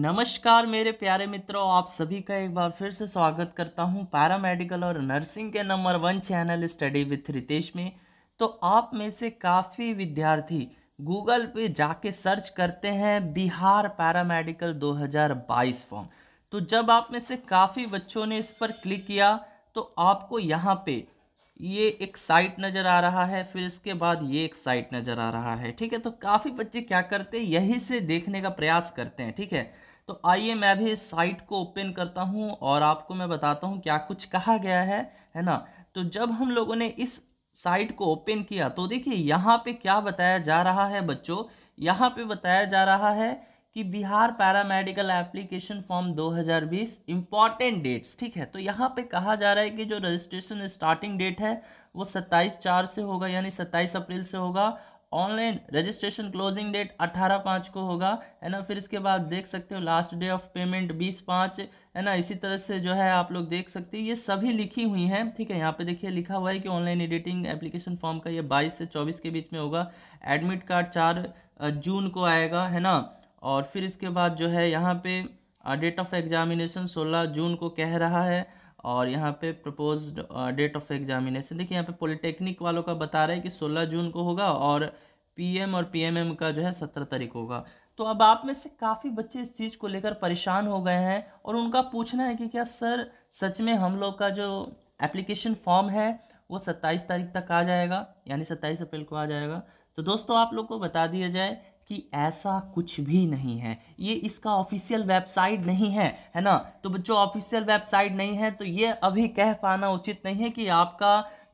नमस्कार मेरे प्यारे मित्रों आप सभी का एक बार फिर से स्वागत करता हूं पैरामेडिकल और नर्सिंग के number one channel study with Ritesh में तो आप में से काफ़ी विद्यार्थी गूगल पे जाके सर्च करते हैं बिहार पैरामेडिकल 2022 फॉर्म तो जब आप में से काफ़ी बच्चों ने इस पर क्लिक किया तो आपको यहाँ पे ये एक साइट नज़र आ रहा है फिर इसके बाद ये एक साइट नज़र आ रहा है ठीक है तो काफ़ी बच्चे क्या करते हैं यही से देखने का प्रयास करते हैं ठीक है तो आइए मैं भी इस साइट को ओपन करता हूँ और आपको मैं बताता हूँ क्या कुछ कहा गया है है ना तो जब हम लोगों ने इस साइट को ओपन किया तो देखिए यहाँ पर क्या बताया जा रहा है बच्चों यहाँ पर बताया जा रहा है कि Bihar paramedical application form 2020 important dates ठीक है तो यहाँ पे कहा जा रहा है कि जो रजिस्ट्रेशन स्टार्टिंग डेट है वो 27 चार से होगा यानी 27 अप्रैल से होगा ऑनलाइन रजिस्ट्रेशन क्लोजिंग डेट 18 पाँच को होगा है ना फिर इसके बाद देख सकते हो लास्ट डे ऑफ पेमेंट 20 पाँच है ना इसी तरह से जो है आप लोग देख सकते हो ये सभी लिखी हुई हैं ठीक है यहाँ पे देखिए लिखा हुआ है कि ऑनलाइन एडिटिंग एप्लीकेशन फॉर्म का ये 22 से 24 के बीच में होगा एडमिट कार्ड चार जून को आएगा है ना और फिर इसके बाद जो है यहाँ पे डेट ऑफ एग्जामिनेशन 16 जून को कह रहा है और यहाँ पे प्रपोज डेट ऑफ एग्जामिनेशन देखिए यहाँ पे पॉलिटेक्निक वालों का बता रहा है कि 16 जून को होगा और पीएम और पीएमएम का जो है सत्रह तारीख होगा तो अब आप में से काफ़ी बच्चे इस चीज़ को लेकर परेशान हो गए हैं और उनका पूछना है कि क्या सर सच में हम लोग का जो एप्लीकेशन फॉर्म है वो सत्ताईस तारीख तक आ जाएगा यानी सत्ताईस अप्रैल को आ जाएगा तो दोस्तों आप लोग को बता दिया जाए कि ऐसा कुछ भी नहीं है ये इसका ऑफिशियल वेबसाइट नहीं है है ना तो बच्चों ऑफिशियल वेबसाइट नहीं है तो ये अभी कह पाना उचित नहीं है कि आपका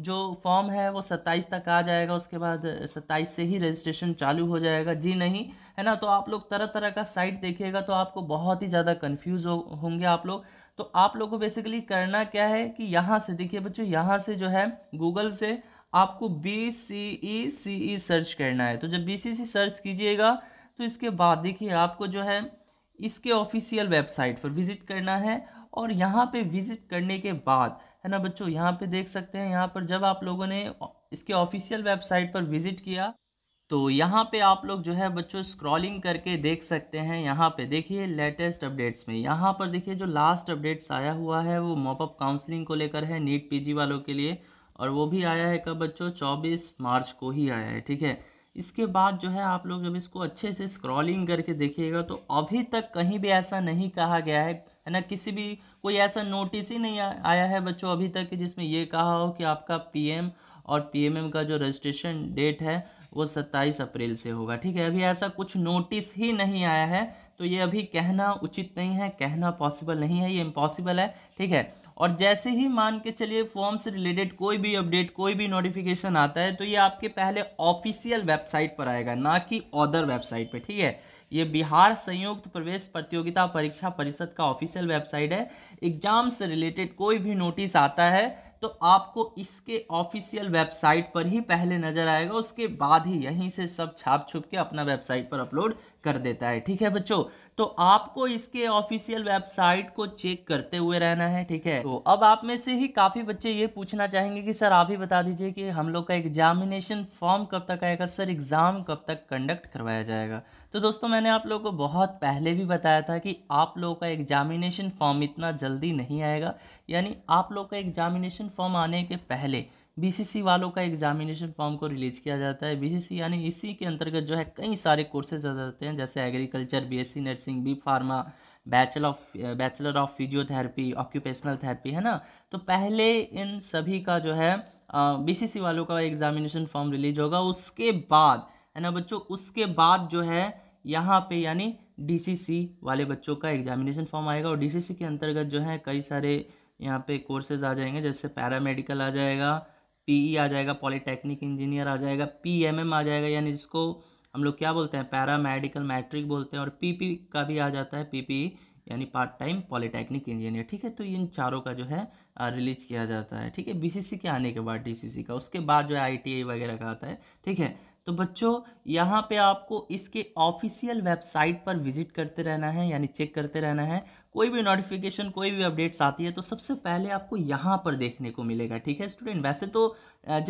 जो फॉर्म है वो सत्ताईस तक आ जाएगा उसके बाद सत्ताईस से ही रजिस्ट्रेशन चालू हो जाएगा जी नहीं है ना तो आप लोग तरह तरह का साइट देखिएगा तो आपको बहुत ही ज़्यादा कन्फ्यूज़ हो, होंगे आप लोग तो आप लोग को बेसिकली करना क्या है कि यहाँ से देखिए बच्चों यहाँ से जो है गूगल से आपको बी सी ई सी ई सर्च करना है तो जब बी सी सी सर्च कीजिएगा तो इसके बाद देखिए आपको जो है इसके ऑफिशियल वेबसाइट पर विज़िट करना है और यहाँ पे विज़िट करने के बाद है ना बच्चों यहाँ पे देख सकते हैं यहाँ पर जब आप लोगों ने इसके ऑफिशियल वेबसाइट पर विज़िट किया तो यहाँ पे आप लोग जो है बच्चों स्क्रॉलिंग करके देख सकते हैं यहाँ पे देखिए लेटेस्ट अपडेट्स में यहाँ पर देखिए जो लास्ट अपडेट्स आया हुआ है वो मॉपअप काउंसलिंग को लेकर है नीट पीजी वालों के लिए और वो भी आया है कब बच्चों चौबीस मार्च को ही आया है ठीक है इसके बाद जो है आप लोग जब इसको अच्छे से स्क्रॉलिंग करके देखिएगा तो अभी तक कहीं भी ऐसा नहीं कहा गया है है ना किसी भी कोई ऐसा नोटिस ही नहीं आ, आया है बच्चों अभी तक कि जिसमें ये कहा हो कि आपका पीएम और पीएमएम का जो रजिस्ट्रेशन डेट है वो सत्ताईस अप्रैल से होगा ठीक है अभी ऐसा कुछ नोटिस ही नहीं आया है तो ये अभी कहना उचित नहीं है कहना पॉसिबल नहीं है ये इम्पॉसिबल है ठीक है और जैसे ही मान के चलिए फॉर्म से रिलेटेड कोई भी अपडेट कोई भी नोटिफिकेशन आता है तो ये आपके पहले ऑफिशियल वेबसाइट पर आएगा ना कि अदर वेबसाइट पर ठीक है ये बिहार संयुक्त प्रवेश प्रतियोगिता परीक्षा परिषद का ऑफिशियल वेबसाइट है एग्जाम से रिलेटेड कोई भी नोटिस आता है तो आपको इसके ऑफिशियल वेबसाइट पर ही पहले नज़र आएगा उसके बाद ही यहीं से सब छाप छुप के अपना वेबसाइट पर अपलोड कर देता है ठीक है बच्चों तो आपको इसके ऑफिशियल वेबसाइट को चेक करते हुए रहना है ठीक है तो अब आप में से ही काफ़ी बच्चे ये पूछना चाहेंगे कि सर आप ही बता दीजिए कि हम लोग का एग्जामिनेशन फॉर्म कब तक आएगा सर एग्ज़ाम कब तक कंडक्ट करवाया जाएगा तो दोस्तों मैंने आप लोगों को बहुत पहले भी बताया था कि आप लोगों का एग्जामिनेशन फॉर्म इतना जल्दी नहीं आएगा यानी आप लोग का एग्जामिनेशन फॉर्म आने के पहले बीसीसी वालों का एग्जामिनेशन फॉर्म को रिलीज़ किया जाता है बीसीसी यानी इसी के अंतर्गत जो है कई सारे कोर्सेज आ जाते हैं जैसे agriculture BSc nursing B pharma bachelor of bachelor of physiotherapy occupational therapy है ना तो पहले इन सभी का जो है बी वालों का एग्जामिनेशन फॉर्म रिलीज होगा उसके बाद है ना बच्चों उसके बाद जो है यहाँ पे यानी डी वाले बच्चों का एग्जामिनेशन फॉर्म आएगा और डी के अंतर्गत जो है कई सारे यहाँ पे कोर्सेज आ जाएंगे जैसे पैरामेडिकल आ जाएगा पीई e आ जाएगा पॉलीटेक्निक इंजीनियर आ जाएगा पीएमएम आ जाएगा यानी जिसको हम लोग क्या बोलते हैं पैरा मेडिकल मैट्रिक बोलते हैं और पीपी का भी आ जाता है पीपी यानी पार्ट टाइम पॉलीटेक्निक इंजीनियर ठीक है तो इन चारों का जो है रिलीज किया जाता है ठीक है बीसीसी के आने के बाद डीसीसी का उसके बाद जो है आईटीआई वगैरह का आता है ठीक है तो बच्चों यहाँ पे आपको इसके ऑफिशियल वेबसाइट पर विजिट करते रहना है यानी चेक करते रहना है कोई भी नोटिफिकेशन कोई भी अपडेट्स आती है तो सबसे पहले आपको यहाँ पर देखने को मिलेगा ठीक है स्टूडेंट वैसे तो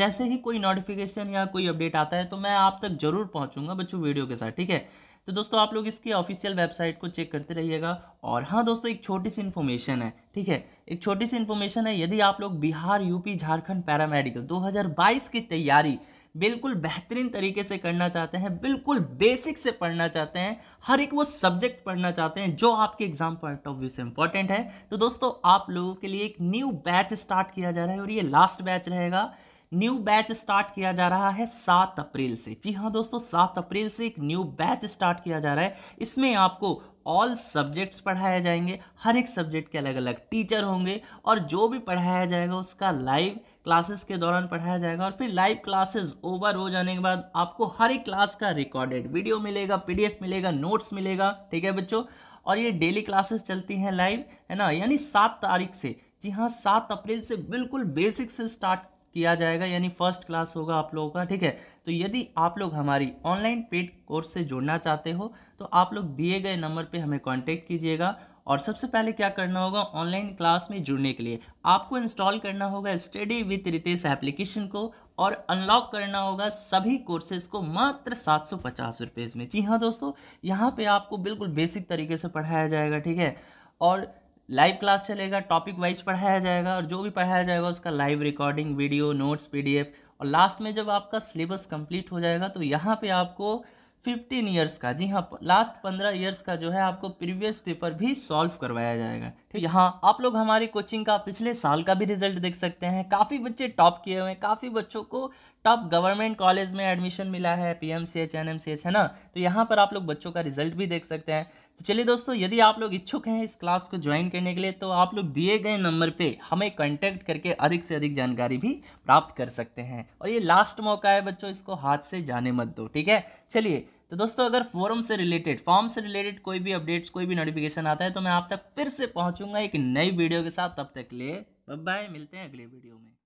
जैसे ही कोई नोटिफिकेशन या कोई अपडेट आता है तो मैं आप तक ज़रूर पहुँचूंगा बच्चों वीडियो के साथ ठीक है तो दोस्तों आप लोग इसकी ऑफिशियल वेबसाइट को चेक करते रहिएगा और हाँ दोस्तों एक छोटी सी इन्फॉर्मेशन है ठीक है एक छोटी सी इन्फॉर्मेशन है यदि आप लोग बिहार यूपी झारखंड पैरामेडिकल 2022 की तैयारी बिल्कुल बेहतरीन तरीके से करना चाहते हैं बिल्कुल बेसिक से पढ़ना चाहते हैं हर एक वो सब्जेक्ट पढ़ना चाहते हैं जो आपके एग्जाम पॉइंट ऑफ व्यू से इंपॉर्टेंट है तो दोस्तों आप लोगों के लिए एक न्यू बैच स्टार्ट किया जा रहा है और ये लास्ट बैच रहेगा न्यू बैच स्टार्ट किया जा रहा है सात अप्रैल से जी हाँ दोस्तों सात अप्रैल से एक न्यू बैच स्टार्ट किया जा रहा है इसमें आपको ऑल सब्जेक्ट्स पढ़ाए जाएंगे हर एक सब्जेक्ट के अलग अलग टीचर होंगे और जो भी पढ़ाया जाएगा उसका लाइव क्लासेस के दौरान पढ़ाया जाएगा और फिर लाइव क्लासेस ओवर हो जाने के बाद आपको हर एक क्लास का रिकॉर्डेड वीडियो मिलेगा पीडीएफ मिलेगा नोट्स मिलेगा ठीक है बच्चों और ये डेली क्लासेस चलती हैं लाइव है ना यानी सात तारीख से जी हाँ सात अप्रैल से बिल्कुल बेसिक से स्टार्ट किया जाएगा यानी फर्स्ट क्लास होगा आप लोगों का ठीक है तो यदि आप लोग हमारी ऑनलाइन पेड कोर्स से जुड़ना चाहते हो तो आप लोग दिए गए नंबर पे हमें कांटेक्ट कीजिएगा और सबसे पहले क्या करना होगा ऑनलाइन क्लास में जुड़ने के लिए आपको इंस्टॉल करना होगा स्टडी विथ रितेश एप्लीकेशन को और अनलॉक करना होगा सभी कोर्सेज को मात्र सात सौ पचास रुपये में जी हाँ दोस्तों यहाँ पे आपको बिल्कुल बेसिक तरीके से पढ़ाया जाएगा ठीक है और लाइव क्लास चलेगा टॉपिक वाइज पढ़ाया जाएगा और जो भी पढ़ाया जाएगा उसका live recording video notes PDF और लास्ट में जब आपका सिलेबस कंप्लीट हो जाएगा तो यहाँ पे आपको फिफ्टीन ईयर्स का जी हाँ लास्ट पंद्रह ईयर्स का जो है आपको प्रीवियस पेपर भी सॉल्व करवाया जाएगा ठीक यहाँ आप लोग हमारी कोचिंग का पिछले साल का भी रिजल्ट देख सकते हैं काफ़ी बच्चे टॉप किए हुए हैं काफ़ी बच्चों को टॉप गवर्नमेंट कॉलेज में एडमिशन मिला है P M C H N M C H है ना तो यहाँ पर आप लोग बच्चों का रिजल्ट भी देख सकते हैं तो चलिए दोस्तों यदि आप लोग इच्छुक हैं इस क्लास को ज्वाइन करने के लिए तो आप लोग दिए गए नंबर पे हमें कांटेक्ट करके अधिक से अधिक जानकारी भी प्राप्त कर सकते हैं और ये लास्ट मौका है बच्चों इसको हाथ से जाने मत दो ठीक है चलिए तो दोस्तों अगर फोरम से रिलेटेड फॉर्म से रिलेटेड कोई भी अपडेट्स कोई भी नोटिफिकेशन आता है तो मैं आप तक फिर से पहुँचूंगा एक नई वीडियो के साथ तब तक ले बाय मिलते हैं अगले वीडियो में